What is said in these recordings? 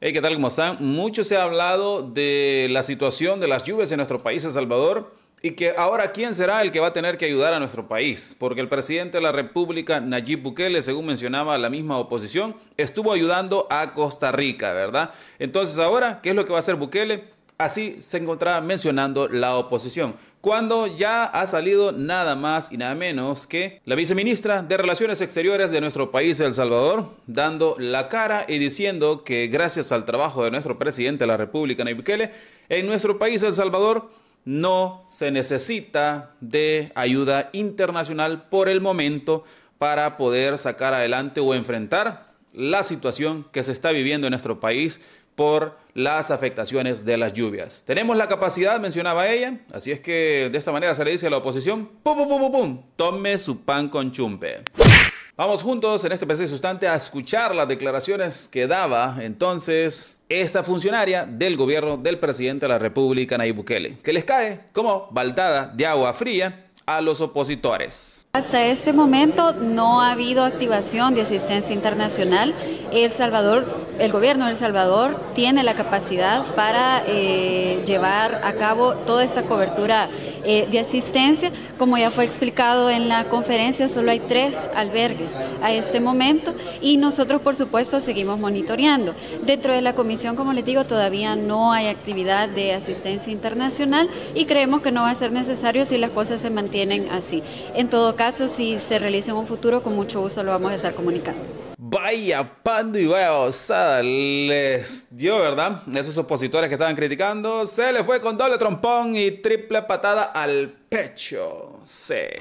Hey, ¿qué tal? ¿Cómo están? Mucho se ha hablado de la situación de las lluvias en nuestro país, El Salvador, y que ahora quién será el que va a tener que ayudar a nuestro país, porque el presidente de la República, Nayib Bukele, según mencionaba la misma oposición, estuvo ayudando a Costa Rica, ¿verdad? Entonces ahora, ¿qué es lo que va a hacer Bukele? Así se encontraba mencionando la oposición cuando ya ha salido nada más y nada menos que la viceministra de Relaciones Exteriores de nuestro país, El Salvador, dando la cara y diciendo que gracias al trabajo de nuestro presidente de la República, Nayib Bukele, en nuestro país, El Salvador, no se necesita de ayuda internacional por el momento para poder sacar adelante o enfrentar la situación que se está viviendo en nuestro país por las afectaciones de las lluvias. Tenemos la capacidad, mencionaba ella, así es que de esta manera se le dice a la oposición, pum, pum, pum, pum, tome su pan con chumpe. Vamos juntos en este preciso instante a escuchar las declaraciones que daba entonces esa funcionaria del gobierno del presidente de la República, Nayib Bukele, que les cae como baltada de agua fría a los opositores. Hasta este momento no ha habido activación de asistencia internacional. El Salvador el gobierno de El Salvador tiene la capacidad para eh, llevar a cabo toda esta cobertura eh, de asistencia. Como ya fue explicado en la conferencia, solo hay tres albergues a este momento y nosotros, por supuesto, seguimos monitoreando. Dentro de la comisión, como les digo, todavía no hay actividad de asistencia internacional y creemos que no va a ser necesario si las cosas se mantienen así. En todo caso, si se realiza en un futuro, con mucho gusto lo vamos a estar comunicando. Vaya pando y vaya osada les dio, ¿verdad? Esos opositores que estaban criticando, se les fue con doble trompón y triple patada al pecho. Se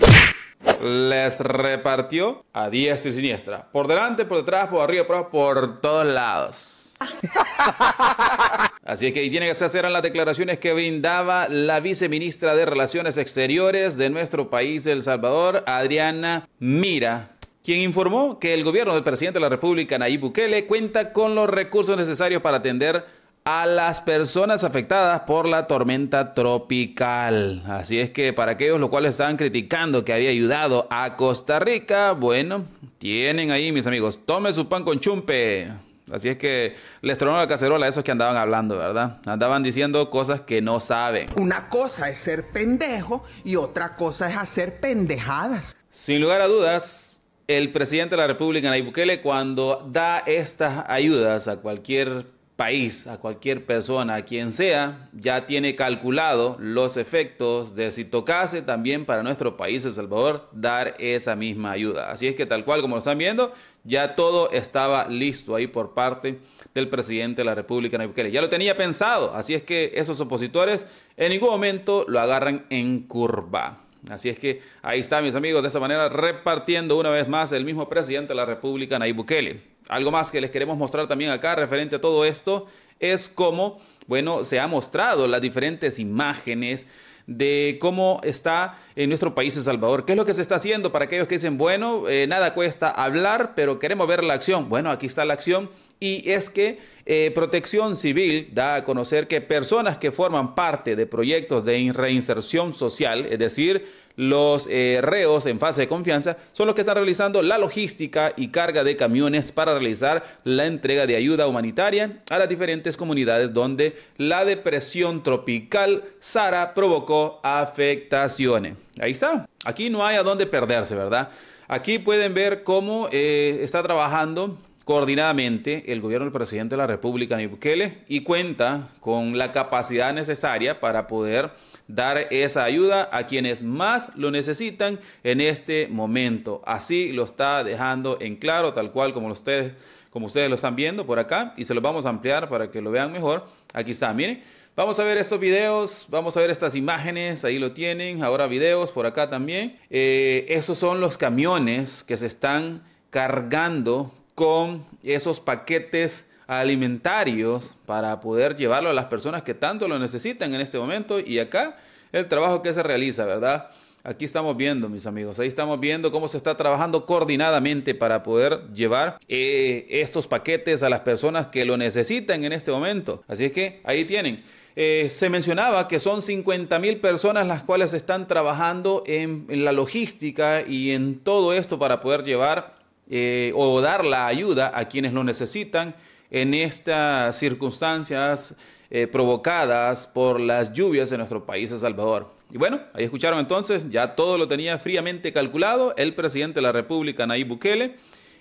Les repartió a diestra y siniestra. Por delante, por detrás, por arriba, por, por todos lados. Así es que ahí tiene que hacer las declaraciones que brindaba la viceministra de Relaciones Exteriores de nuestro país, El Salvador, Adriana Mira quien informó que el gobierno del presidente de la República, Nayib Bukele, cuenta con los recursos necesarios para atender a las personas afectadas por la tormenta tropical. Así es que para aquellos los cuales estaban criticando que había ayudado a Costa Rica, bueno, tienen ahí mis amigos, tome su pan con chumpe. Así es que les tronó la cacerola a esos que andaban hablando, ¿verdad? Andaban diciendo cosas que no saben. Una cosa es ser pendejo y otra cosa es hacer pendejadas. Sin lugar a dudas, el presidente de la República, Nayib Bukele, cuando da estas ayudas a cualquier país, a cualquier persona, a quien sea, ya tiene calculado los efectos de si tocase también para nuestro país, El Salvador, dar esa misma ayuda. Así es que tal cual como lo están viendo, ya todo estaba listo ahí por parte del presidente de la República, Nayib Bukele. Ya lo tenía pensado, así es que esos opositores en ningún momento lo agarran en curva. Así es que ahí está, mis amigos, de esa manera repartiendo una vez más el mismo presidente de la República, Nayib Bukele. Algo más que les queremos mostrar también acá referente a todo esto es cómo, bueno, se ha mostrado las diferentes imágenes de cómo está en nuestro país El Salvador. ¿Qué es lo que se está haciendo para aquellos que dicen, bueno, eh, nada cuesta hablar, pero queremos ver la acción? Bueno, aquí está la acción y es que eh, Protección Civil da a conocer que personas que forman parte de proyectos de reinserción social, es decir, los eh, reos en fase de confianza, son los que están realizando la logística y carga de camiones para realizar la entrega de ayuda humanitaria a las diferentes comunidades donde la depresión tropical Sara provocó afectaciones. Ahí está. Aquí no hay a dónde perderse, ¿verdad? Aquí pueden ver cómo eh, está trabajando coordinadamente el gobierno del presidente de la República, Nayib Bukele, y cuenta con la capacidad necesaria para poder dar esa ayuda a quienes más lo necesitan en este momento. Así lo está dejando en claro, tal cual como ustedes, como ustedes lo están viendo por acá, y se lo vamos a ampliar para que lo vean mejor. Aquí está, miren. Vamos a ver estos videos, vamos a ver estas imágenes, ahí lo tienen, ahora videos por acá también. Eh, esos son los camiones que se están cargando con esos paquetes alimentarios para poder llevarlo a las personas que tanto lo necesitan en este momento y acá el trabajo que se realiza, ¿verdad? Aquí estamos viendo, mis amigos, ahí estamos viendo cómo se está trabajando coordinadamente para poder llevar eh, estos paquetes a las personas que lo necesitan en este momento. Así es que ahí tienen. Eh, se mencionaba que son 50 mil personas las cuales están trabajando en la logística y en todo esto para poder llevar eh, o dar la ayuda a quienes lo necesitan en estas circunstancias eh, provocadas por las lluvias en nuestro país, El Salvador. Y bueno, ahí escucharon entonces, ya todo lo tenía fríamente calculado el presidente de la República, Nayib Bukele,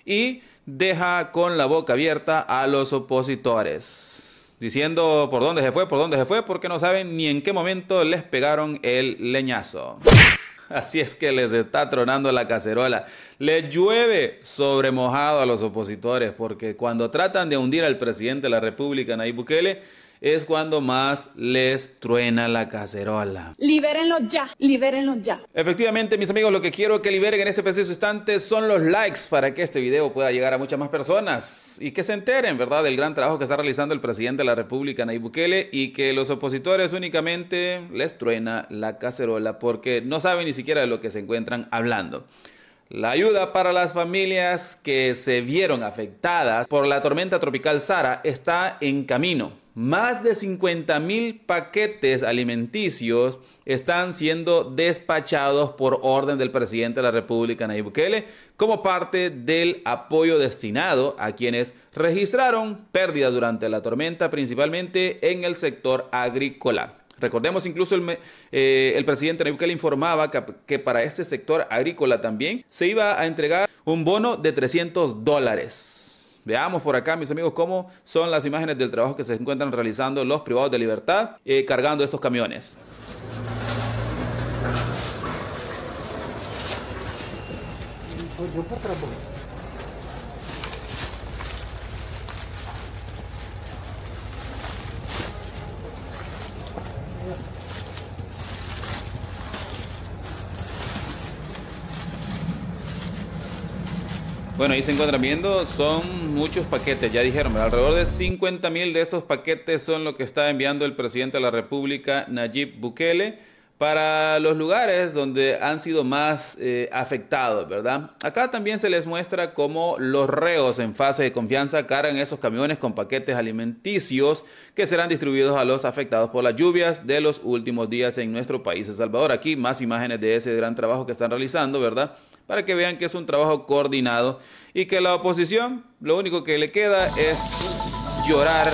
y deja con la boca abierta a los opositores, diciendo por dónde se fue, por dónde se fue, porque no saben ni en qué momento les pegaron el leñazo. Así es que les está tronando la cacerola. Les llueve sobre mojado a los opositores, porque cuando tratan de hundir al presidente de la República, Nayib Bukele, es cuando más les truena la cacerola. Libérenlo ya, libérenlo ya. Efectivamente, mis amigos, lo que quiero que liberen en ese preciso instante son los likes para que este video pueda llegar a muchas más personas y que se enteren, ¿verdad?, del gran trabajo que está realizando el presidente de la República, Nayib Bukele, y que los opositores únicamente les truena la cacerola porque no saben ni siquiera de lo que se encuentran hablando. La ayuda para las familias que se vieron afectadas por la tormenta tropical Sara está en camino más de 50 mil paquetes alimenticios están siendo despachados por orden del presidente de la República, Nayib Bukele, como parte del apoyo destinado a quienes registraron pérdidas durante la tormenta, principalmente en el sector agrícola. Recordemos incluso el, eh, presidente Nayib Bukele informaba que para este sector agrícola también se iba a entregar un bono de 300 dólares Veamos por acá, mis amigos, cómo son las imágenes del trabajo que se encuentran realizando los privados de libertad eh, cargando estos camiones. Bueno, ahí se encuentran viendo, son muchos paquetes, ya dijeron, alrededor de 50 mil de estos paquetes son lo que está enviando el presidente de la República, Nayib Bukele, para los lugares donde han sido más eh, afectados, ¿verdad? Acá también se les muestra cómo los reos en fase de confianza cargan esos camiones con paquetes alimenticios que serán distribuidos a los afectados por las lluvias de los últimos días en nuestro país, El Salvador. Aquí más imágenes de ese gran trabajo que están realizando, ¿verdad? para que vean que es un trabajo coordinado y que la oposición lo único que le queda es llorar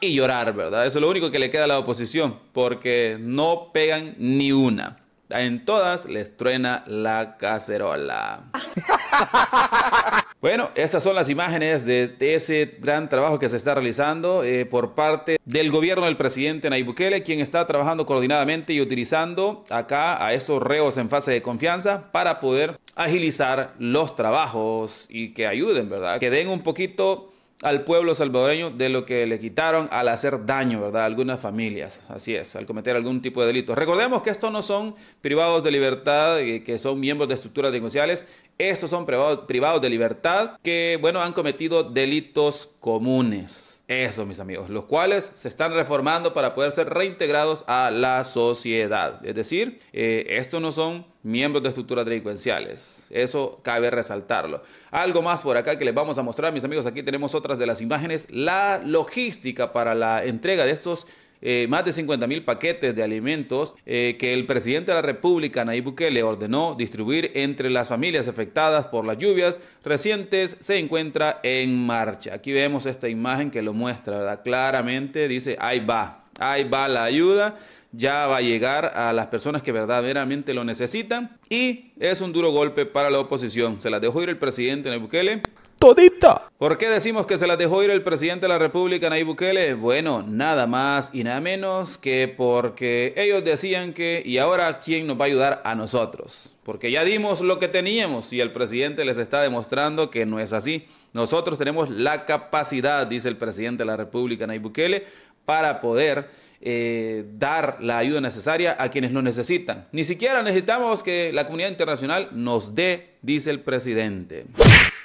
y llorar, ¿verdad? Eso es lo único que le queda a la oposición, porque no pegan ni una en todas les truena la cacerola. bueno, esas son las imágenes de, ese gran trabajo que se está realizando eh, por parte del gobierno del presidente Nayib Bukele, quien está trabajando coordinadamente y utilizando acá a estos reos en fase de confianza para poder agilizar los trabajos y que ayuden, ¿verdad? Que den un poquito al pueblo salvadoreño de lo que le quitaron al hacer daño, ¿verdad? A algunas familias, así es, al cometer algún tipo de delito. Recordemos que estos no son privados de libertad, eh, que son miembros de estructuras negociales estos son privados de libertad que, bueno, han cometido delitos comunes. Eso, mis amigos, los cuales se están reformando para poder ser reintegrados a la sociedad. Es decir, eh, estos no son miembros de estructuras delincuenciales. Eso cabe resaltarlo. Algo más por acá que les vamos a mostrar, mis amigos. Aquí tenemos otras de las imágenes. La logística para la entrega de estos eh, más de 50 mil paquetes de alimentos eh, que el presidente de la República, Nayib Bukele, ordenó distribuir entre las familias afectadas por las lluvias recientes, se encuentra en marcha. Aquí vemos esta imagen que lo muestra, ¿verdad? Claramente dice, ahí va, ahí va la ayuda ya va a llegar a las personas que verdaderamente lo necesitan y es un duro golpe para la oposición. Se la dejó ir el presidente Nayib Bukele todita. ¿Por qué decimos que se las dejó ir el presidente de la República, Nayib Bukele? Bueno, nada más y nada menos que porque ellos decían que, ¿y ahora quién nos va a ayudar a nosotros? Porque ya dimos lo que teníamos y el presidente les está demostrando que no es así. Nosotros tenemos la capacidad, dice el presidente de la República, Nayib Bukele, para poder eh, dar la ayuda necesaria a quienes lo necesitan. Ni siquiera necesitamos que la comunidad internacional nos dé, dice el presidente.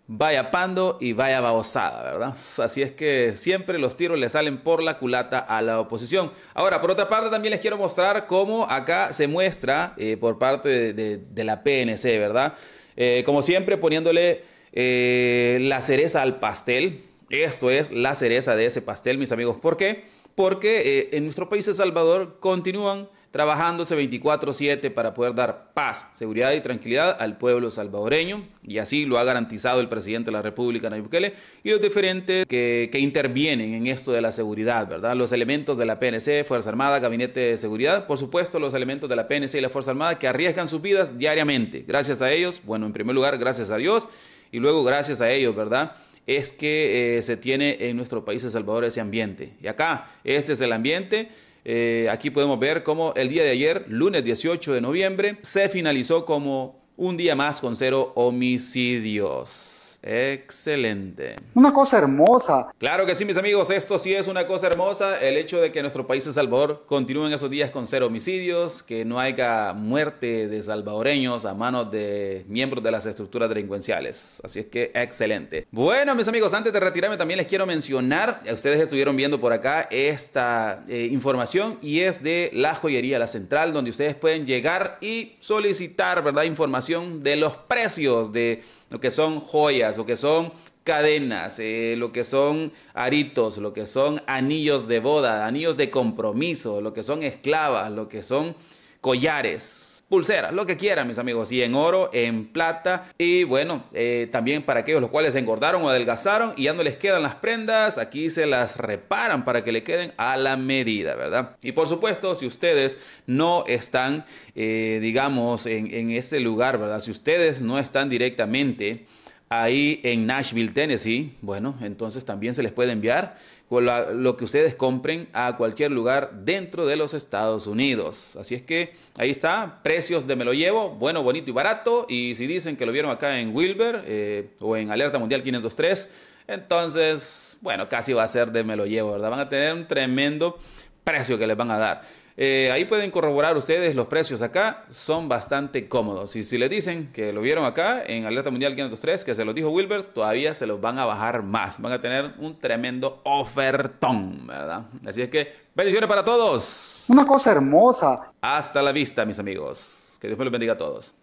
Vaya pando y vaya babosada, ¿verdad? Así es que siempre los tiros le salen por la culata a la oposición. Ahora, por otra parte, también les quiero mostrar cómo acá se muestra eh, por parte de, la PNC, ¿verdad? Eh, como siempre, poniéndole la cereza al pastel. Esto es la cereza de ese pastel, mis amigos. ¿Por qué? porque eh, en nuestro país, El Salvador, continúan trabajándose 24/7 para poder dar paz, seguridad y tranquilidad al pueblo salvadoreño, y así lo ha garantizado el presidente de la República, Nayib Bukele, y los diferentes que, que, intervienen en esto de la seguridad, ¿verdad? Los elementos de la PNC, Fuerza Armada, Gabinete de Seguridad, por supuesto los elementos de la PNC y la Fuerza Armada que arriesgan sus vidas diariamente. Gracias a ellos, bueno, en primer lugar, gracias a Dios, y luego gracias a ellos, ¿verdad? es que eh, se tiene en nuestro país, El Salvador, ese ambiente. Y acá, este es el ambiente. Eh, aquí podemos ver cómo el día de ayer, lunes 18 de noviembre, se finalizó como un día más con cero homicidios. Excelente. Una cosa hermosa. Claro que sí, mis amigos, esto sí es una cosa hermosa, el hecho de que nuestro país, de Salvador, continúe en esos días con cero homicidios, que no haya muerte de salvadoreños a manos de miembros de las estructuras delincuenciales. Así es que excelente. Bueno, mis amigos, antes de retirarme también les quiero mencionar, ustedes estuvieron viendo por acá esta eh, información y es de la joyería La Central, donde ustedes pueden llegar y solicitar, ¿verdad?, información de los precios de lo que son joyas, lo que son cadenas, eh, lo que son aritos, lo que son anillos de boda, anillos de compromiso, lo que son esclavas, lo que son collares pulseras, lo que quieran, mis amigos, y en oro, en plata, y bueno, eh, también para aquellos los cuales engordaron o adelgazaron y ya no les quedan las prendas, aquí se las reparan para que le queden a la medida, ¿verdad? Y por supuesto, si ustedes no están, eh, digamos, en, en ese lugar, ¿verdad? Si ustedes no están directamente ahí en Nashville, Tennessee, bueno, entonces también se les puede enviar con lo que ustedes compren a cualquier lugar dentro de los Estados Unidos. Así es que ahí está, precios de me lo llevo, bueno, bonito y barato. Y si dicen que lo vieron acá en Wilber eh, o en Alerta Mundial 503, entonces, bueno, casi va a ser de me lo llevo, ¿verdad? Van a tener un tremendo precio que les van a dar. Eh, ahí pueden corroborar ustedes los precios acá, son bastante cómodos. Y si les dicen que lo vieron acá en Alerta Mundial 503, que se los dijo Wilbert, todavía se los van a bajar más. Van a tener un tremendo ofertón, ¿verdad? Así es que bendiciones para todos. Una cosa hermosa. Hasta la vista, mis amigos. Que Dios los bendiga a todos.